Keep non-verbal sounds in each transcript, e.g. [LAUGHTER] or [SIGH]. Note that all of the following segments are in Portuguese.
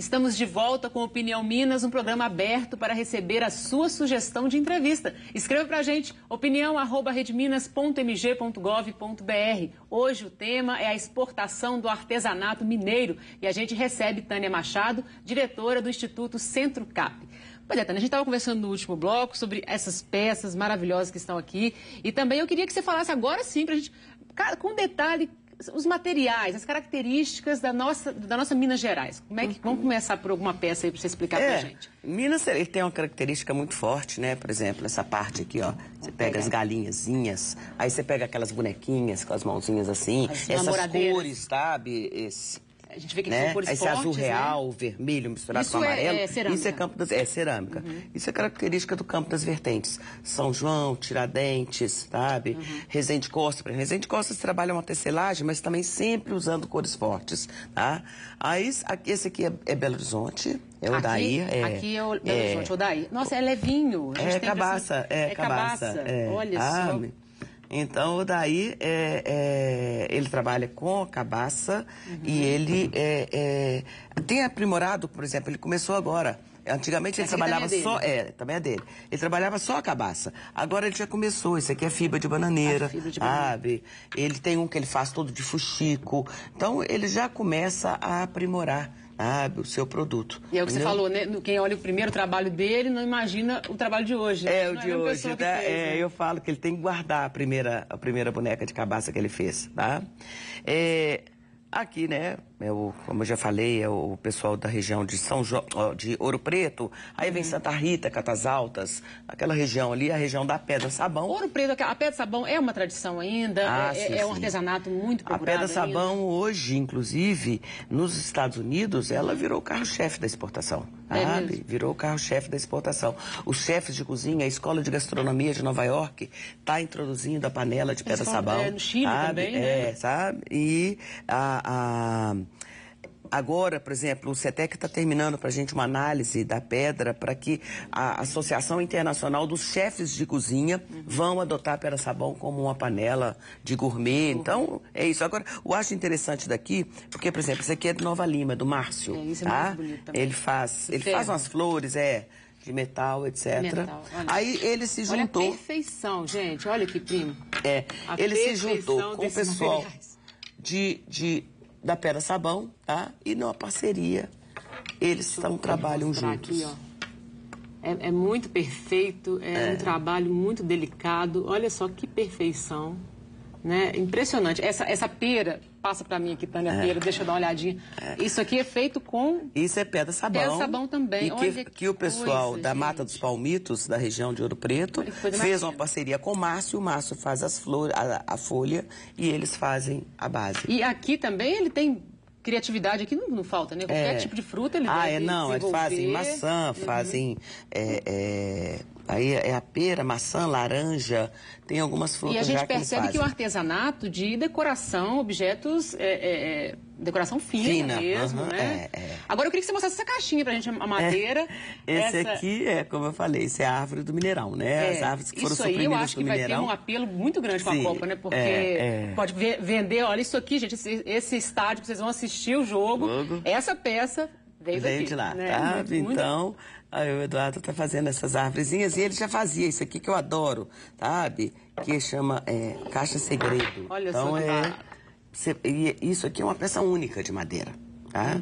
Estamos de volta com Opinião Minas, um programa aberto para receber a sua sugestão de entrevista. Escreva para a gente, opinião.redminas.mg.gov.br. Hoje o tema é a exportação do artesanato mineiro e a gente recebe Tânia Machado, diretora do Instituto Centro Cap. Pois é, Tânia, a gente estava conversando no último bloco sobre essas peças maravilhosas que estão aqui. E também eu queria que você falasse agora sim para a gente, com detalhe, os materiais, as características da nossa, da nossa Minas Gerais. Como é que, uhum. Vamos começar por alguma peça aí para você explicar é, para a gente. Minas Gerais tem uma característica muito forte, né? Por exemplo, essa parte aqui, ó. Você pega as galinhazinhas, aí você pega aquelas bonequinhas, com as mãozinhas assim, as essas cores, sabe? Esse a gente vê que né? são cores Esse fortes, azul né? real, né? vermelho misturado isso com é, amarelo. É, é cerâmica. Isso é campo das, é cerâmica. Uhum. Isso é característica do campo das vertentes. São João, Tiradentes, sabe? Uhum. Resende Costa. Resende Costa trabalha uma tecelagem, mas também sempre usando cores fortes, tá? Aí, esse aqui é, é Belo Horizonte. É o aqui, daí. É, aqui é o Belo é, Horizonte, é o daí. Nossa, é levinho. É cabaça, assim, é, é cabaça, é cabaça. Olha ah, só. Então, o Daí, é, é, ele trabalha com cabaça uhum. e ele é, é, tem aprimorado, por exemplo, ele começou agora. Antigamente ele trabalhava também é só. É, também é dele. Ele trabalhava só a cabaça. Agora ele já começou. Isso aqui é fibra de bananeira. Ah, fibra de bananeira. Sabe? Ele tem um que ele faz todo de fuxico. Então ele já começa a aprimorar ah, o seu produto. E é o que entendeu? você falou, né? Quem olha o primeiro trabalho dele não imagina o trabalho de hoje. É, o é de hoje. Tá? Fez, é, né? Eu falo que ele tem que guardar a primeira, a primeira boneca de cabaça que ele fez, tá? É, Aqui, né, é o, como eu já falei, é o pessoal da região de São jo... de Ouro Preto, aí vem uhum. Santa Rita, Catas Altas, aquela região ali, a região da Pedra Sabão. Ouro Preto, a Pedra Sabão é uma tradição ainda, ah, é, sim, é, é um artesanato muito procurado. A Pedra ainda. É Sabão hoje, inclusive, nos Estados Unidos, ela hum. virou carro-chefe da exportação. É sabe? Mesmo. Virou carro-chefe da exportação. Os chefes de cozinha, a Escola de Gastronomia de Nova York está introduzindo a panela de pedra-sabão. É, no Chile sabe? também, né? É, sabe? E a a, Agora, por exemplo, o CETEC está terminando para a gente uma análise da pedra para que a Associação Internacional dos Chefes de Cozinha uhum. vão adotar a Pera Sabão como uma panela de gourmet. Uhum. Então, é isso. Agora, eu acho interessante daqui, porque, por exemplo, isso aqui é do Nova Lima, do Márcio. É, isso é tá? muito bonito também. Ele faz, ele faz umas flores, é de metal, etc. Metal, Aí ele se juntou. Olha a perfeição, gente. Olha que primo. É, a ele se juntou com o pessoal. Materiais de, de, da Pera Sabão, tá? E numa parceria. Eles estão, trabalham juntos. Aqui, é, é, muito perfeito, é, é um trabalho muito delicado. Olha só que perfeição. Né? Impressionante. Essa, essa pera passa para mim aqui, Tânia é. Pira, deixa eu dar uma olhadinha. É. Isso aqui é feito com... Isso é pedra sabão. Pedra sabão também. E que, que, que o pessoal coisa, da gente. Mata dos Palmitos, da região de Ouro Preto, fez uma parceria com o Márcio. O Márcio faz as flores, a, a folha e eles fazem a base. E aqui também ele tem criatividade aqui não, não falta, né? Qualquer é. tipo de fruta ele Ah, é, não, eles fazem maçã, fazem. Uhum. É, é, aí é, é a pera, maçã, laranja, tem algumas frutas. E a gente percebe que, que o artesanato de decoração, objetos é, é, decoração fina, fina mesmo, né? É, é. Agora eu queria que você mostrasse essa caixinha pra gente, a madeira. É, esse essa... aqui é, como eu falei, isso é a árvore do mineral, né? É, As árvores que foram Isso aí eu acho que vai ter um apelo muito grande com a Copa, né? Porque é, é. pode vender, olha isso aqui, gente, esse, esse estádio que vocês vão assistir o jogo, essa peça veio, veio de lá, né? tá? Muito, então... Muito... Aí o Eduardo tá fazendo essas árvorezinhas e ele já fazia isso aqui que eu adoro, sabe? Que chama é, caixa segredo. Olha então, só, é, isso aqui é uma peça única de madeira. Tá?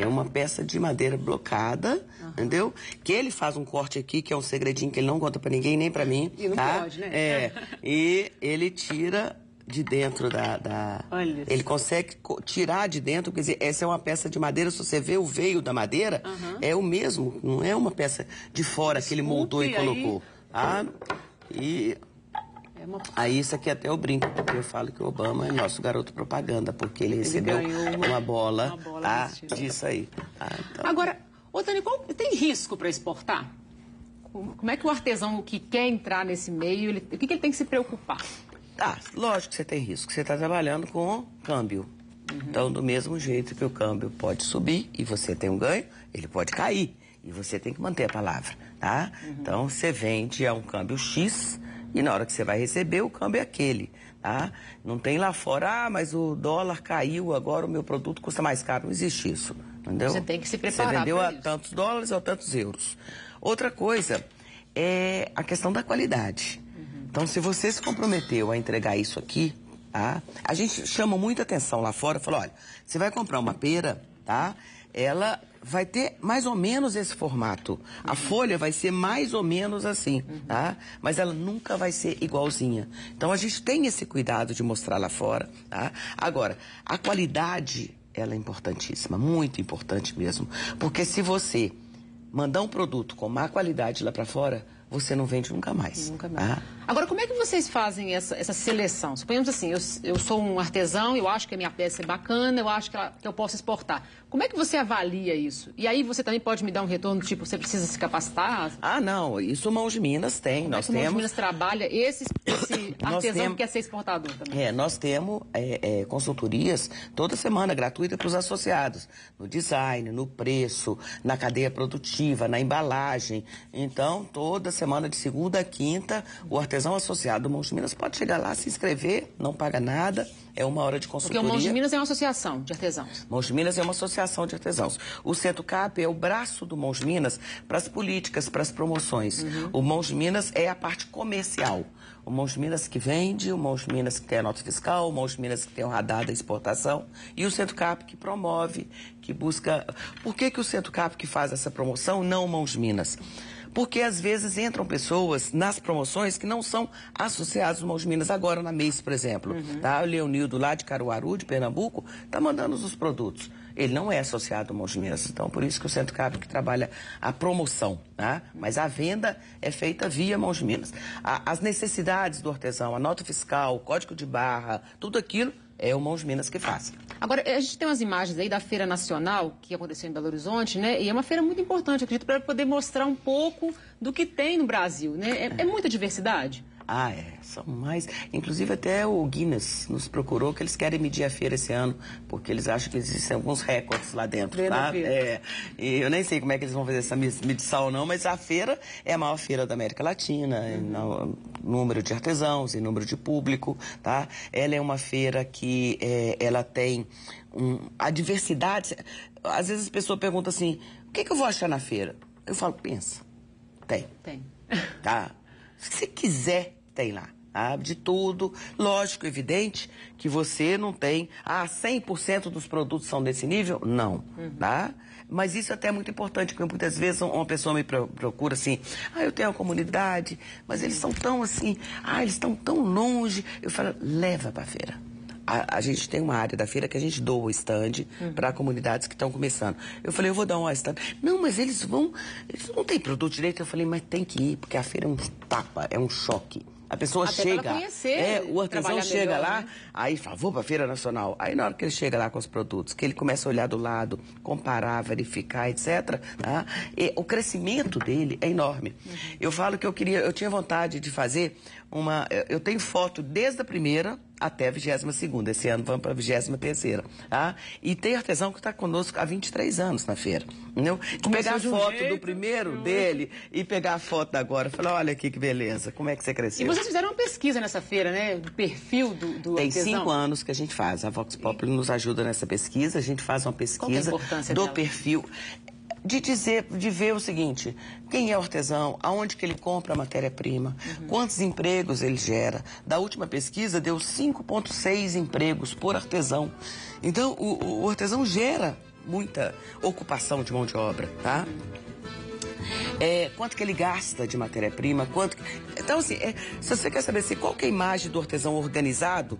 É uma peça de madeira blocada, uhum. entendeu? Que ele faz um corte aqui, que é um segredinho que ele não conta para ninguém, nem para mim. E não tá? pode, né? É. [LAUGHS] e ele tira de dentro da. da... ele consegue tirar de dentro, quer dizer, essa é uma peça de madeira, se você vê o veio da madeira, uhum. é o mesmo, não é uma peça de fora Desculpe que ele moldou e colocou. Aí. Tá? E uma... Aí isso aqui até eu brinco, porque eu falo que o Obama é nosso garoto propaganda, porque ele recebeu uma, uma, bola, uma bola tá, tipo. disso aí. Tá, então... Agora, ô Tânia, qual, tem risco para exportar? Como é que o artesão que quer entrar nesse meio, ele, o que, que ele tem que se preocupar? Ah, lógico que você tem risco. Você está trabalhando com câmbio. Uhum. Então, do mesmo jeito que o câmbio pode subir e você tem um ganho, ele pode cair. E você tem que manter a palavra, tá? Uhum. Então, você vende a um câmbio X, e na hora que você vai receber, o câmbio é aquele, tá? Não tem lá fora, ah, mas o dólar caiu, agora o meu produto custa mais caro. Não existe isso, entendeu? Você tem que se preparar Você vendeu a isso. tantos dólares ou tantos euros. Outra coisa é a questão da qualidade. Uhum. Então, se você se comprometeu a entregar isso aqui, tá? A gente chama muita atenção lá fora, fala, olha, você vai comprar uma pera, tá? ela vai ter mais ou menos esse formato. A uhum. folha vai ser mais ou menos assim, uhum. tá? Mas ela nunca vai ser igualzinha. Então a gente tem esse cuidado de mostrar lá fora, tá? Agora, a qualidade, ela é importantíssima, muito importante mesmo, porque se você mandar um produto com má qualidade lá para fora, você não vende nunca mais. Nunca mais. Ah. Agora, como é que vocês fazem essa, essa seleção? Suponhamos assim, eu, eu, sou um artesão, eu acho que a minha peça é bacana, eu acho que, ela, que, eu posso exportar. Como é que você avalia isso? E aí você também pode me dar um retorno, tipo, você precisa se capacitar? Ah, não, isso Mãos de Minas tem, como nós é que temos... Mãos de Minas trabalha esse, esse [COUGHS] artesão temos... que quer ser exportador também? É, nós temos é, é, consultorias toda semana, gratuita para os associados, no design, no preço, na cadeia produtiva, na embalagem. Então, todas semana, de segunda a quinta, o artesão associado do Mãos de Minas pode chegar lá, se inscrever, não paga nada, é uma hora de consultoria. Porque o Mãos de Minas é uma associação de artesãos. Mãos de Minas é uma associação de artesãos. O Centro CAP é o braço do Mãos de Minas para as políticas, para as promoções. Uhum. O Mãos de Minas é a parte comercial. O Mãos de Minas que vende, o Mãos de Minas que tem a nota fiscal, o Mãos de Minas que tem o radar da exportação e o Centro CAP que promove, que busca... Por que, que o Centro CAP que faz essa promoção, não o Mãos de Minas? Porque às vezes entram pessoas nas promoções que não são associadas aos Minas. Agora, na mês, por exemplo, uhum. tá? O Leonildo lá de Caruaru, de Pernambuco, está mandando os produtos ele não é associado ao Minas. Então, por isso que o Centro Cabo que trabalha a promoção, tá? mas a venda é feita via Mãos Minas. as necessidades do artesão, a nota fiscal, o código de barra, tudo aquilo é o Mãos Minas que faz. Agora, eh, a gente tem umas imagens aí da Feira Nacional que aconteceu em Belo Horizonte, né? E é uma feira muito importante, acredito, para poder mostrar um pouco do que tem no Brasil, né? É, é muita diversidade? Ah, é, são mais. Inclusive até o Guinness nos procurou que eles querem medir a feira esse ano, porque eles acham que existem alguns recordes lá dentro, tá? É, e eu nem sei como é que eles vão fazer essa medição ou não, mas a feira é a maior feira da América Latina, uhum. número de artesãos e número de público, tá? Ela é uma feira que é, ela tem um, a diversidade. Às vezes as pessoas perguntam assim, o que, que eu vou achar na feira? Eu falo, pensa, tem. Tem. Tá? Se você quiser tem lá. Ah, de tudo. Lógico, evidente que você não tem. Ah, 100% dos produtos são desse nível? Não. Uhum. Tá? Mas isso é até é muito importante, porque muitas vezes uma pessoa me procura assim: ah, eu tenho uma comunidade, mas eles são tão assim, ah, eles estão tão longe. Eu falo: leva para a feira. A, a, gente tem uma área da feira que a gente doa o stand uhum. para comunidades que estão começando. Eu falei, eu vou dar um stand. Não, mas eles vão. Eles não têm produto direito. Eu falei, mas tem que ir, porque a feira é um tapa, é um choque. A pessoa Até chega. Conhecer, é, o artesão chega lá, né? aí fala, vou para a Feira Nacional. Aí na hora que ele chega lá com os produtos, que ele começa a olhar do lado, comparar, verificar, etc. Tá? E o crescimento dele é enorme. Uhum. Eu falo que eu queria, eu tinha vontade de fazer uma. Eu tenho foto desde a primeira até a 22 Esse ano vamos para a 23 tá? E tem artesão que está conosco há 23 anos na feira. Entendeu? De pegar a foto jeito, do primeiro dele e pegar a foto agora. Falar, olha aqui que beleza, como é que você cresceu. E vocês fizeram uma pesquisa nessa feira, né? Do perfil do, do tem artesão. Tem cinco anos que a gente faz. A Vox Populi nos ajuda nessa pesquisa. A gente faz uma é pesquisa do dela? perfil de dizer, de ver o seguinte, quem é o artesão, aonde que ele compra a matéria-prima, uhum. quantos empregos ele gera. Da última pesquisa deu 5,6 empregos por artesão. Então, o, o, artesão gera muita ocupação de mão de obra, tá? É, quanto que ele gasta de matéria-prima, quanto... Então, assim, é, se você quer saber assim, qual que é a imagem do artesão organizado,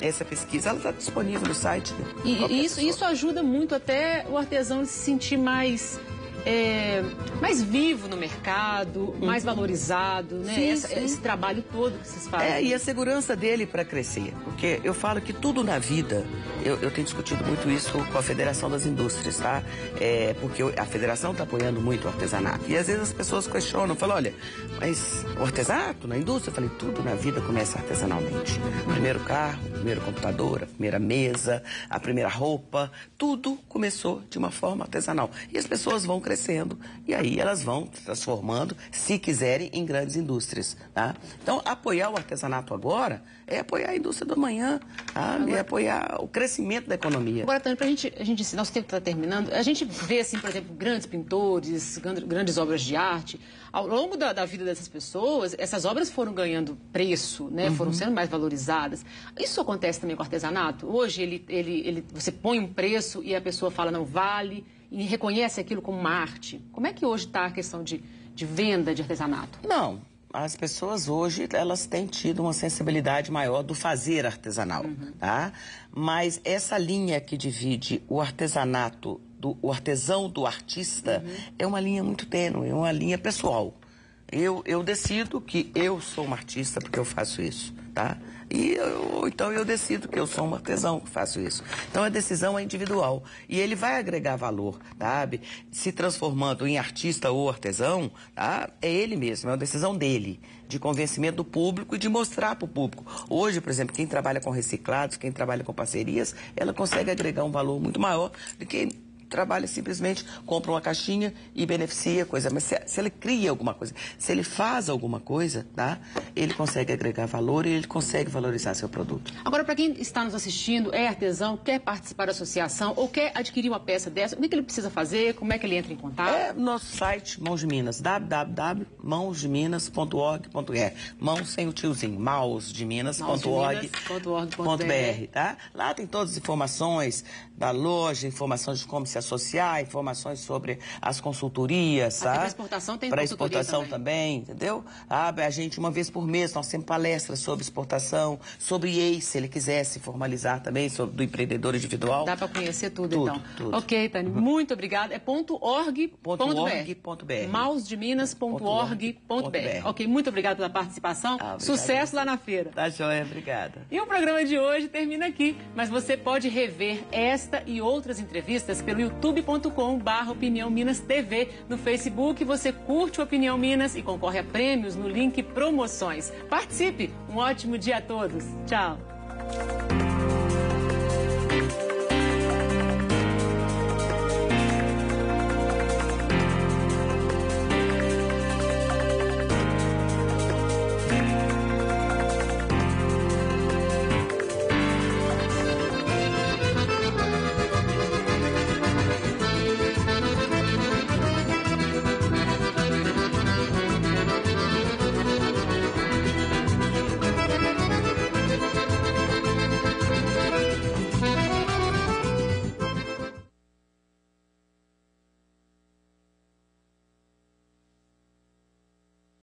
essa pesquisa. Ela está disponível no site. E isso, isso ajuda muito até o artesão se sentir mais é, mais vivo no mercado, mais uhum. valorizado, né? Sim, Essa, sim. Esse trabalho todo que vocês fazem. É, e a segurança dele para crescer. Porque eu falo que tudo na vida, eu, eu, tenho discutido muito isso com a Federação das Indústrias, tá? É, porque a federação está apoiando muito o artesanato. E às vezes as pessoas questionam, falam, olha, mas o artesanato na indústria? Eu falei, tudo na vida começa artesanalmente. primeiro carro, primeiro computador, a primeira mesa, a primeira roupa, tudo começou de uma forma artesanal. E as pessoas vão crescer crescendo e aí elas vão se transformando, se quiserem, em grandes indústrias. Tá? Então, apoiar o artesanato agora é apoiar a indústria do amanhã, tá? É agora... é apoiar o crescimento da economia. Agora, Tânia, para a gente, a gente, nosso tempo está terminando, a gente vê, assim, por exemplo, grandes pintores, grandes obras de arte. Ao longo da, da vida dessas pessoas, essas obras foram ganhando preço, né? Uhum. foram sendo mais valorizadas. Isso acontece também com o artesanato? Hoje, ele, ele, ele, você põe um preço e a pessoa fala, não vale e reconhece aquilo como uma arte? Como é que hoje está a questão de, de venda de artesanato? Não, as pessoas hoje elas têm tido uma sensibilidade maior do fazer artesanal, uhum. tá? Mas essa linha que divide o artesanato do o artesão do artista uhum. é uma linha muito tênue, é uma linha pessoal. Eu, eu decido que eu sou uma artista porque eu faço isso, tá? E eu, então eu decido que eu sou um artesão, faço isso. Então a decisão é individual. E ele vai agregar valor, sabe? Se transformando em artista ou artesão, tá? é ele mesmo, é uma decisão dele de convencimento do público e de mostrar para o público. Hoje, por exemplo, quem trabalha com reciclados, quem trabalha com parcerias, ela consegue agregar um valor muito maior do que trabalha simplesmente, compra uma caixinha e beneficia coisa. Mas se, se ele cria alguma coisa, se ele faz alguma coisa, tá? Ele consegue agregar valor e ele consegue valorizar seu produto. Agora, para quem está nos assistindo, é artesão, quer participar da associação ou quer adquirir uma peça dessa, o que, é que ele precisa fazer? Como é que ele entra em contato? É nosso site, Mãos de Minas, www.mãosdeminas.org.br. Mãos sem o tiozinho, mãosdeminas.org.br. tá? Lá tem todas as informações da loja, informações de como se associar, informações sobre as consultorias, tá? Para exportação tem Para exportação também. também. entendeu? Ah, a gente, uma vez por mês, nós temos palestras sobre exportação, sobre EI, se ele quisesse formalizar também, sobre do empreendedor individual. Dá para conhecer tudo, tudo então. Tudo. Ok, Tani, uhum. muito obrigada. É ponto .org.br. Ponto Mausdeminas.org.br. Ok, muito obrigada pela participação. Ah, Sucesso lá na feira. Tá joia, obrigada. E o programa de hoje termina aqui, mas você pode rever esta e outras entrevistas pelo YouTube youtube.com barra Opinião Minas TV. No Facebook você curte o Opinião Minas e concorre a prêmios no link promoções. Participe! Um ótimo dia a todos. Tchau!